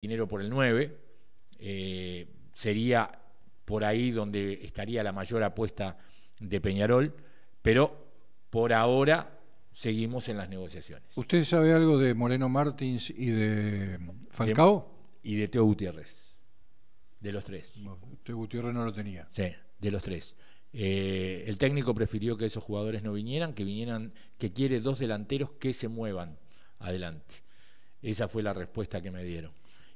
dinero por el 9, eh, sería por ahí donde estaría la mayor apuesta de Peñarol, pero por ahora seguimos en las negociaciones. ¿Usted sabe algo de Moreno Martins y de Falcao? y de Teo Gutiérrez, de los tres. Teo Gutiérrez no lo tenía. Sí, de los tres. Eh, el técnico prefirió que esos jugadores no vinieran, que vinieran, que quiere dos delanteros que se muevan adelante. Esa fue la respuesta que me dieron.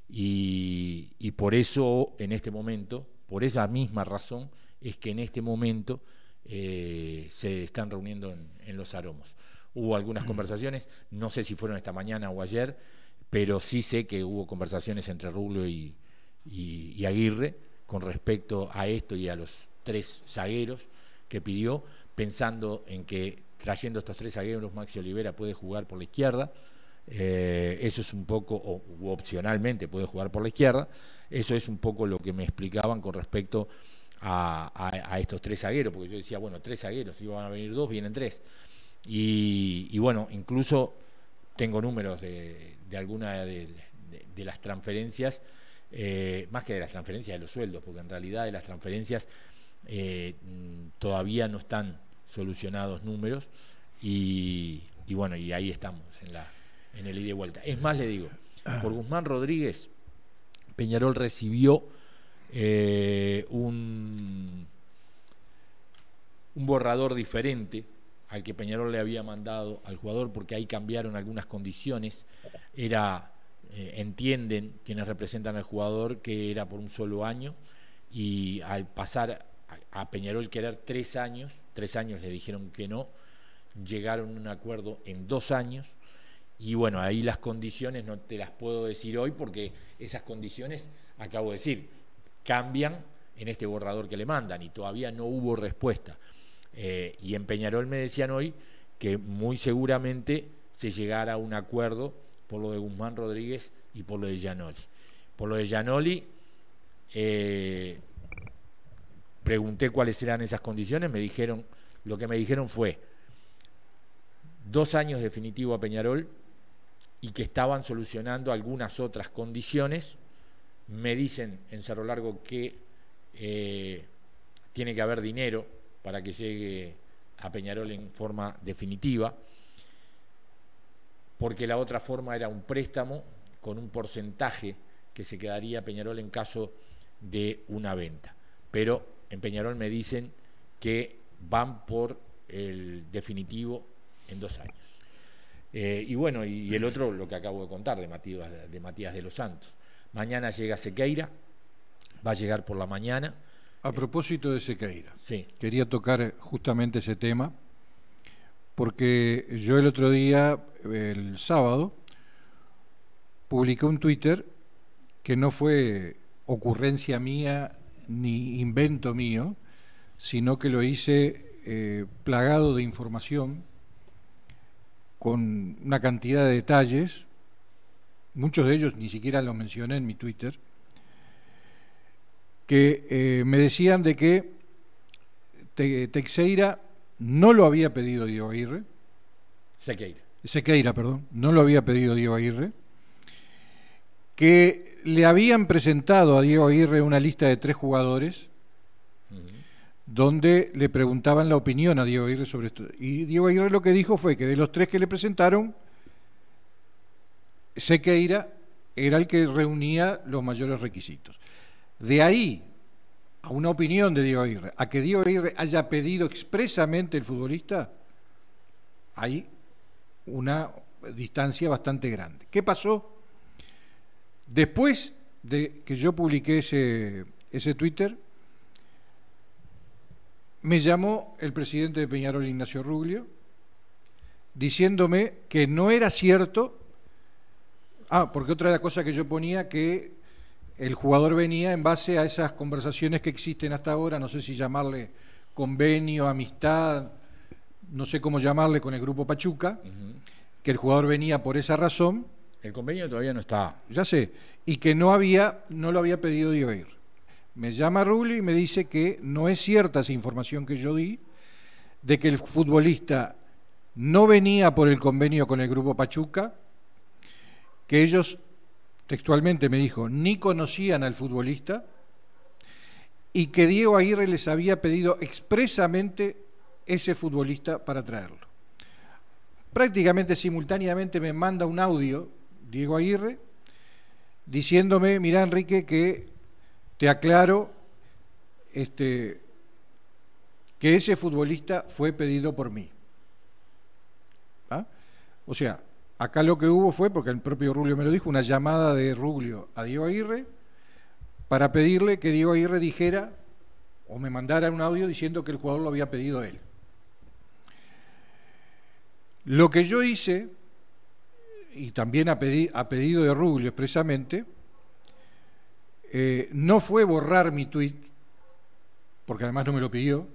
Y, por eso en este momento, por esa misma razón, es que en este momento eh, se están reuniendo en, los aromos. Hubo algunas mm. conversaciones, no sé si fueron esta mañana o ayer, pero sí sé que hubo conversaciones entre Rubio y, y Aguirre con respecto a esto y a los tres zagueros que pidió, pensando en que trayendo estos tres zagueros Maxi Olivera puede jugar por la izquierda, eh, eso es un poco, o, opcionalmente puede jugar por la izquierda, eso es un poco lo que me explicaban con respecto a, estos tres zagueros, porque yo decía, bueno, tres zagueros, si van a venir dos, vienen tres. Y, bueno, incluso tengo números de, alguna de, las transferencias, eh, más que de las transferencias de los sueldos, porque en realidad de las transferencias eh, todavía no están solucionados números y, y bueno, y ahí estamos en la, en el ida y vuelta. Es más, le digo, por Guzmán Rodríguez, Peñarol recibió eh, un, un borrador diferente al que Peñarol le había mandado al jugador, porque ahí cambiaron algunas condiciones. Era, eh, entienden quienes representan al jugador que era por un solo año, y al pasar a, a Peñarol querer tres años, tres años le dijeron que no, llegaron a un acuerdo en dos años y bueno, ahí las condiciones no te las puedo decir hoy porque esas condiciones, acabo de decir, cambian en este borrador que le mandan y todavía no hubo respuesta. Eh, y en Peñarol me decían hoy que muy seguramente se llegara a un acuerdo por lo de Guzmán Rodríguez y por lo de Gianoli. Por lo de Gianoli, eh, pregunté cuáles eran esas condiciones, me dijeron, lo que me dijeron fue dos años definitivo a Peñarol, y que estaban solucionando algunas otras condiciones. Me dicen en Cerro Largo que eh, tiene que haber dinero para que llegue a Peñarol en forma definitiva, porque la otra forma era un préstamo con un porcentaje que se quedaría Peñarol en caso de una venta. Pero en Peñarol me dicen que van por el definitivo en dos años. Eh, y bueno, y, el otro, lo que acabo de contar, de Matías, de los Santos. Mañana llega Sequeira, va a llegar por la mañana. A propósito de Sequeira, quería tocar justamente ese tema, porque yo el otro día, el sábado, publiqué un Twitter que no fue ocurrencia mía ni invento mío, sino que lo hice eh, plagado de información con una cantidad de detalles, muchos de ellos ni siquiera los mencioné en mi Twitter, que eh, me decían de que te Teixeira no lo había pedido Diego Aguirre. Sequeira. Sequeira, perdón. No lo había pedido Diego Aguirre. Que le habían presentado a Diego Aguirre una lista de tres jugadores donde le preguntaban la opinión a Diego Aguirre sobre esto. Y Diego Aguirre lo que dijo fue que de los tres que le presentaron, Sequeira era el que reunía los mayores requisitos. De ahí a una opinión de Diego Aguirre, a que Diego Aguirre haya pedido expresamente el futbolista, hay una distancia bastante grande. ¿Qué pasó? Después de que yo publiqué ese, ese Twitter, me llamó el presidente de Peñarol, Ignacio Ruglio, diciéndome que no era cierto. Ah, porque otra de las cosas que yo ponía que el jugador venía en base a esas conversaciones que existen hasta ahora, no sé si llamarle convenio, amistad, no sé cómo llamarle con el grupo Pachuca, que el jugador venía por esa razón. El convenio todavía no está. Ya sé, y que no había, no lo había pedido de oír. Me llama Rubio y me dice que no es cierta esa información que yo di, de que el futbolista no venía por el convenio con el grupo Pachuca, que ellos, textualmente me dijo, ni conocían al futbolista, y que Diego Aguirre les había pedido expresamente ese futbolista para traerlo. Prácticamente simultáneamente me manda un audio Diego Aguirre diciéndome, mirá Enrique, que te aclaro este, que ese futbolista fue pedido por mí. ¿Ah? O sea, acá lo que hubo fue, porque el propio Rubio me lo dijo, una llamada de Rubio a Diego Aguirre para pedirle que Diego Aguirre dijera o me mandara un audio diciendo que el jugador lo había pedido él. Lo que yo hice, y también a, pedido de Rubio expresamente, eh, no fue borrar mi tweet, porque además no me lo pidió,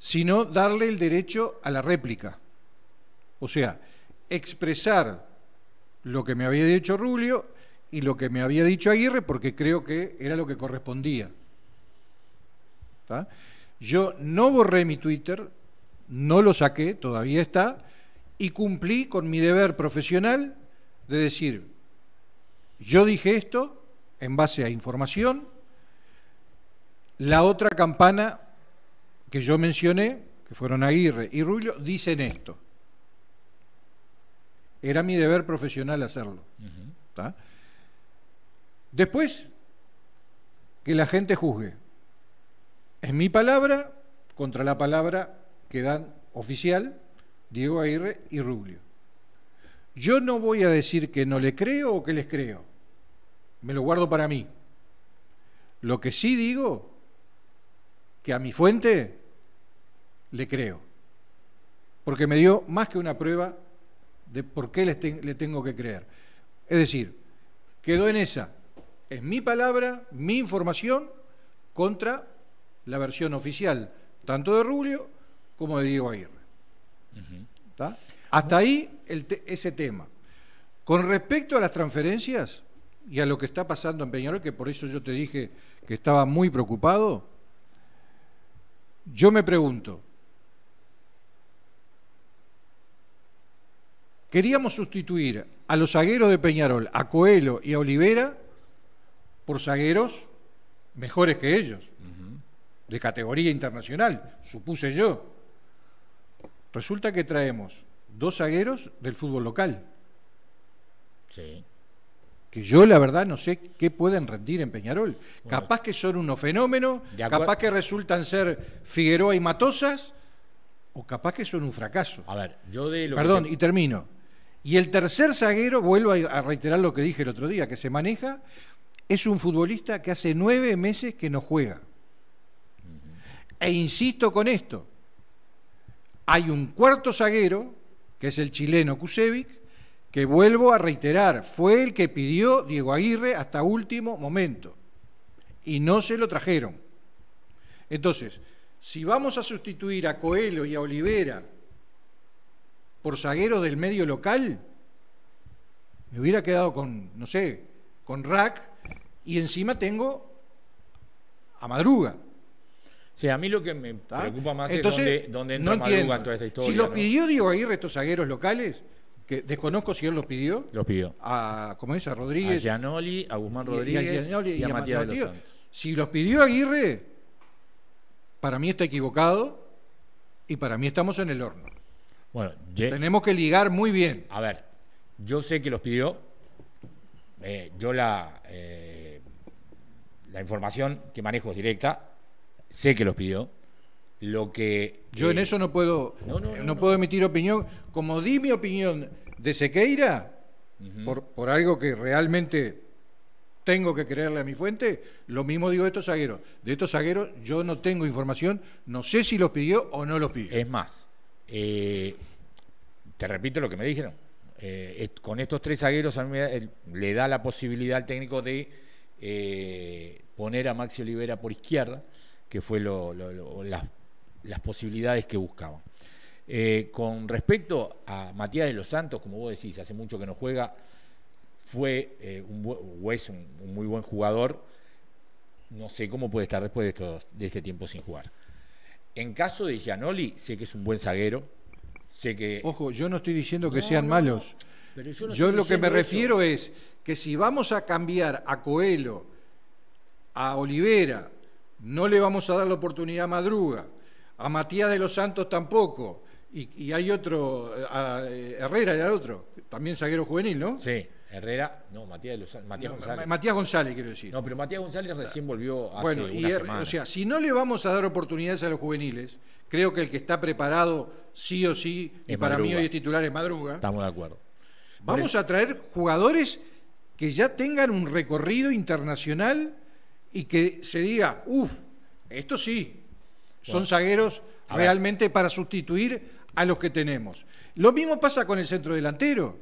sino darle el derecho a la réplica. O sea, expresar lo que me había dicho Rubio y lo que me había dicho Aguirre, porque creo que era lo que correspondía. Yo no borré mi Twitter, no lo saqué, todavía está, y cumplí con mi deber profesional de decir, yo dije esto, en base a información. La otra campana que yo mencioné, que fueron Aguirre y Rubio, dicen esto. Era mi deber profesional hacerlo. Después, que la gente juzgue. Es mi palabra contra la palabra que dan oficial Diego Aguirre y Rubio. Yo no voy a decir que no le creo o que les creo me lo guardo para mí. Lo que sí digo, que a mi fuente le creo, porque me dio más que una prueba de por qué le, tengo que creer. Es decir, quedó en esa, es mi palabra, mi información contra la versión oficial, tanto de Rubio como de Diego Aguirre. Hasta ahí ese tema. Con respecto a las transferencias, y a lo que está pasando en Peñarol, que por eso yo te dije que estaba muy preocupado, yo me pregunto, queríamos sustituir a los zagueros de Peñarol, a Coelho y a Olivera, por zagueros mejores que ellos, de categoría internacional, supuse yo. Resulta que traemos dos zagueros del fútbol local. Sí que yo la verdad no sé qué pueden rendir en Peñarol. capaz que son unos fenómenos, capaz que resultan ser Figueroa y Matosas, o capaz que son un fracaso. A ver, yo de Perdón, y termino. Y el tercer zaguero, vuelvo a reiterar lo que dije el otro día, que se maneja, es un futbolista que hace nueve meses que no juega. E insisto con esto, hay un cuarto zaguero, que es el chileno Kusevic, que vuelvo a reiterar, fue el que pidió Diego Aguirre hasta último momento y no se lo trajeron. Entonces, si vamos a sustituir a Coelho y a Olivera por zagueros del medio local, me hubiera quedado con, no sé, con Rack y encima tengo a Madruga. Sí, a mí lo que me preocupa más es dónde, entra Madruga en toda esta historia. Si lo pidió Diego Aguirre estos zagueros locales, que desconozco si él los pidió. Los pidió. A, como Rodríguez. A Gianoli, a Guzmán Rodríguez. Y a, Matías, de los Santos. Si los pidió Aguirre, para mí está equivocado y para mí estamos en el horno. Bueno, tenemos que ligar muy bien. A ver, yo sé que los pidió. Eh, yo la, eh, la información que manejo es directa. Sé que los pidió. Lo que yo en eh, eso no puedo no, puedo emitir opinión, como di mi opinión de Sequeira por, algo que realmente tengo que creerle a mi fuente, lo mismo digo de estos zagueros. De estos zagueros yo no tengo información, no sé si los pidió o no los pidió. Es más, eh, te repito lo que me dijeron. Eh, con estos tres zagueros a mí le da la posibilidad al técnico de poner a Maxi Olivera por izquierda, que fue lo, las posibilidades que buscaba eh, con respecto a Matías de los Santos, como vos decís, hace mucho que no juega, fue eh, un o es un, muy buen jugador. No sé cómo puede estar después de, este tiempo sin jugar. En caso de Gianoli, sé que es un buen zaguero. Sé que. Ojo, yo no estoy diciendo que sean malos. yo, lo que me refiero es que si vamos a cambiar a Coelho, a Olivera, no le vamos a dar la oportunidad a Madruga a Matías de los Santos tampoco. Y, hay otro, eh, Herrera era el otro, también zaguero juvenil, ¿no? Sí, Herrera, no, Matías, de los, Matías González. Matías González, quiero decir. No, pero Matías González recién volvió a bueno, O sea, si no le vamos a dar oportunidades a los juveniles, creo que el que está preparado sí o sí, y para mí hoy es titular es Madruga. Estamos de acuerdo. Vamos a traer jugadores que ya tengan un recorrido internacional y que se diga, uff, esto sí, son zagueros realmente para sustituir a los que tenemos. Lo mismo pasa con el centro delantero.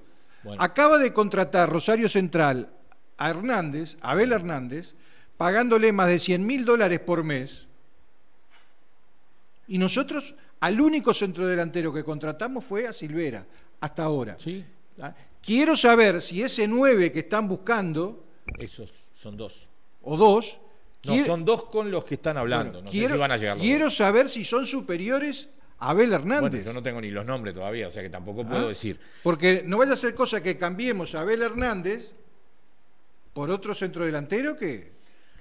Acaba de contratar Rosario Central a Hernández, Abel Hernández, pagándole más de 100 mil dólares por mes. Y nosotros, al único centro delantero que contratamos fue a Silvera, hasta ahora. Ah, quiero saber si ese 9 que están buscando. Esos son dos. O dos, no, son dos con los que están hablando. no sé si van a llegar quiero saber si son superiores a Abel Hernández. Bueno, yo no tengo ni los nombres todavía, o sea que tampoco puedo ah, decir. Porque no vaya a ser cosa que cambiemos a Abel Hernández por otro centrodelantero que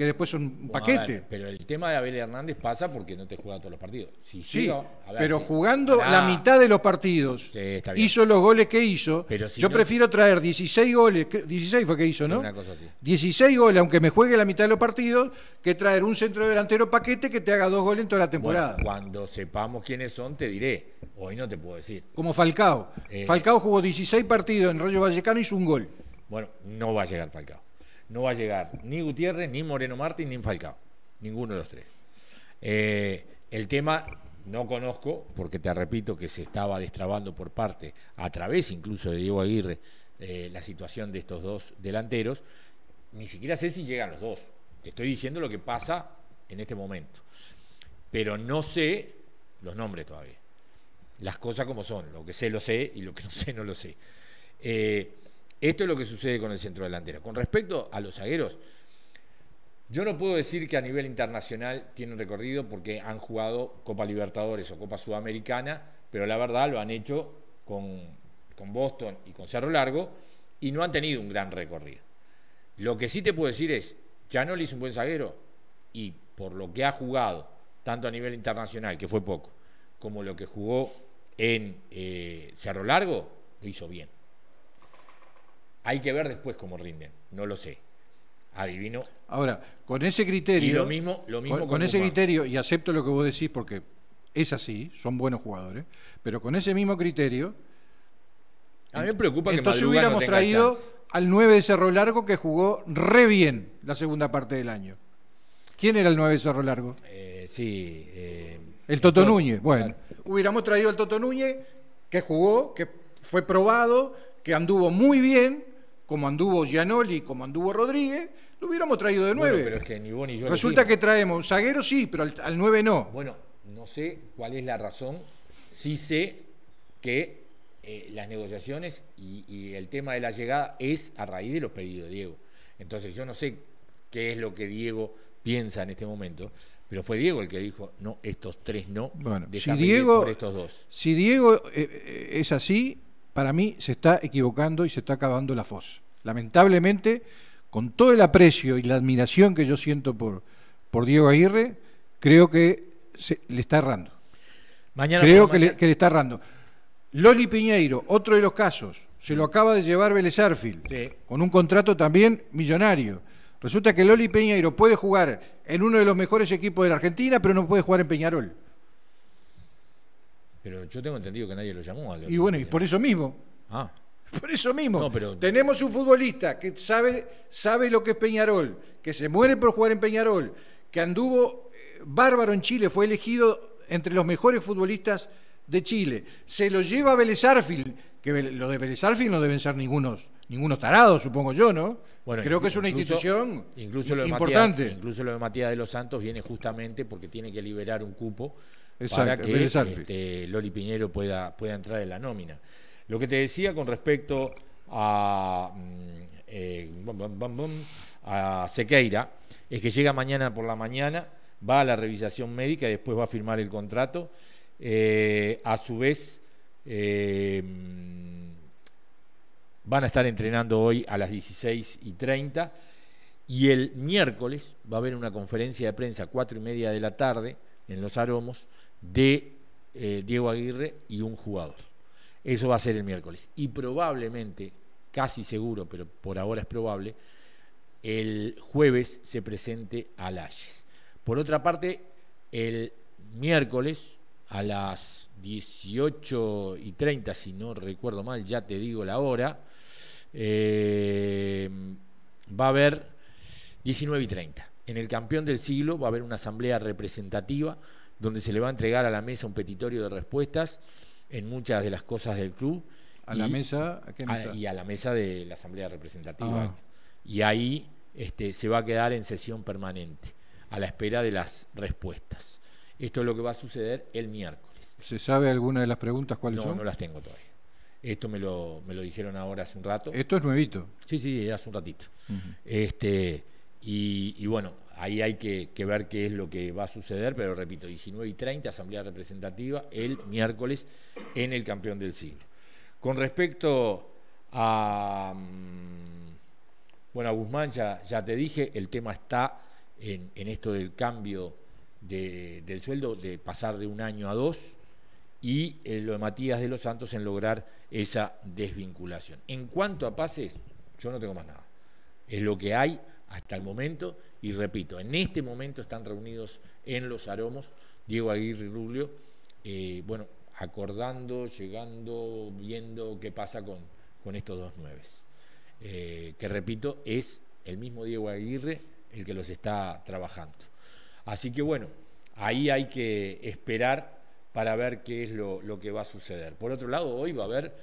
que después son un paquete. pero el tema de Abel Hernández pasa porque no te juega todos los partidos. Sí, sí, pero jugando la mitad de los partidos, hizo los goles que hizo. Pero yo prefiero traer 16 goles, 16 fue que hizo, ¿no? Una cosa así. 16 goles, aunque me juegue la mitad de los partidos, que traer un centro delantero paquete que te haga dos goles en toda la temporada. cuando sepamos quiénes son, te diré. Hoy no te puedo decir. Como Falcao. Eh, Falcao jugó 16 partidos en Rayo Vallecano y hizo un gol. Bueno, no va a llegar Falcao no va a llegar ni Gutiérrez, ni Moreno Martín, ni Falcao. Ninguno de los tres. Eh, el tema no conozco, porque te repito que se estaba destrabando por parte, a través incluso de Diego Aguirre, eh, la situación de estos dos delanteros. Ni siquiera sé si llegan los dos. Te estoy diciendo lo que pasa en este momento. Pero no sé los nombres todavía. Las cosas como son. Lo que sé lo sé y lo que no sé no lo sé. Eh, esto es lo que sucede con el centro delantero. Con respecto a los zagueros, yo no puedo decir que a nivel internacional tienen recorrido porque han jugado Copa Libertadores o Copa Sudamericana, pero la verdad lo han hecho con, Boston y con Cerro Largo y no han tenido un gran recorrido. Lo que sí te puedo decir es, le hizo un buen zaguero y por lo que ha jugado, tanto a nivel internacional, que fue poco, como lo que jugó en eh, Cerro Largo, lo hizo bien. Hay que ver después cómo rinden, no lo sé. Adivino. Ahora, con ese criterio. Y lo mismo, lo mismo con, ese criterio, y acepto lo que vos decís porque es así, son buenos jugadores, pero con ese mismo criterio. A mí me preocupa que Entonces hubiéramos traído al 9 de Cerro Largo que jugó re bien la segunda parte del año. ¿Quién era el 9 de Cerro Largo? Eh, sí. Eh, el Toto, Núñez. Bueno, hubiéramos traído al Toto Núñez que jugó, que fue probado, que anduvo muy bien como anduvo Gianoli, como anduvo Rodríguez, lo hubiéramos traído de nueve. pero es que ni vos ni yo Resulta que traemos un zaguero sí, pero al, nueve no. Bueno, no sé cuál es la razón. Sí sé que eh, las negociaciones y, el tema de la llegada es a raíz de los pedidos de Diego. Entonces yo no sé qué es lo que Diego piensa en este momento, pero fue Diego el que dijo, no, estos tres no, bueno, si Diego, por estos dos. Si Diego eh, eh, es así, para mí se está equivocando y se está acabando la fosa Lamentablemente, con todo el aprecio y la admiración que yo siento por, por Diego Aguirre, creo que se, le está errando. Mañana creo que, Le, está errando. Loli Piñeiro, otro de los casos, se lo acaba de llevar Vélez con un contrato también millonario. Resulta que Loli Piñeiro puede jugar en uno de los mejores equipos de la Argentina, pero no puede jugar en Peñarol. Pero yo tengo entendido que nadie lo llamó. A y bueno, y por eso mismo. Ah. Por eso mismo. Tenemos un futbolista que sabe, sabe lo que es Peñarol, que se muere por jugar en Peñarol, que anduvo eh, bárbaro en Chile, fue elegido entre los mejores futbolistas de Chile. Se lo lleva a Vélez que lo de Vélez no deben ser ningunos, ningunos tarados, supongo yo, ¿no? Bueno, Creo que es una institución incluso importante. incluso lo de Matías de los Santos viene justamente porque tiene que liberar un cupo para que este, Loli Piñero pueda, pueda entrar en la nómina. Lo que te decía con respecto a, mm, eh, a Sequeira es que llega mañana por la mañana, va a la revisación médica y después va a firmar el contrato. Eh, a su vez, eh, mm, van a estar entrenando hoy a las 16 y 30 y el miércoles va a haber una conferencia de prensa a 4 y media de la tarde en Los Aromos de eh, Diego Aguirre y un jugador. Eso va a ser el miércoles. Y probablemente, casi seguro, pero por ahora es probable, el jueves se presente a Lages Por otra parte, el miércoles a las 18 y 30, si no recuerdo mal, ya te digo la hora, eh, va a haber 19 y 30. En el campeón del siglo va a haber una asamblea representativa donde se le va a entregar a la mesa un petitorio de respuestas en muchas de las cosas del club. ¿A la mesa? qué y a la mesa de la Asamblea Representativa. Ah. Y ahí este, se va a quedar en sesión permanente, a la espera de las respuestas. Esto es lo que va a suceder el miércoles. ¿Se sabe alguna de las preguntas cuáles no, son? No, no las tengo todavía. Esto me lo, me lo dijeron ahora hace un rato. Esto es nuevito. Sí, sí, hace un ratito. Este, y, bueno, ahí hay que, ver qué es lo que va a suceder, pero repito, 19 y 30, Asamblea Representativa, el miércoles en el Campeón del Siglo. Con respecto a... Mm, bueno, Guzmán ya, te dije, el tema está en, esto del cambio del sueldo, de pasar de un año a dos, y eh, lo de Matías de los Santos en lograr esa desvinculación. En cuanto a pases, yo no tengo más nada. Es lo que hay hasta el momento, y repito, en este momento están reunidos en Los Aromos Diego Aguirre y Rubio, eh, bueno, acordando, llegando, viendo qué pasa con, con estos dos nueves, eh, que repito, es el mismo Diego Aguirre el que los está trabajando. Así que bueno, ahí hay que esperar para ver qué es lo, lo que va a suceder. Por otro lado, hoy va a haber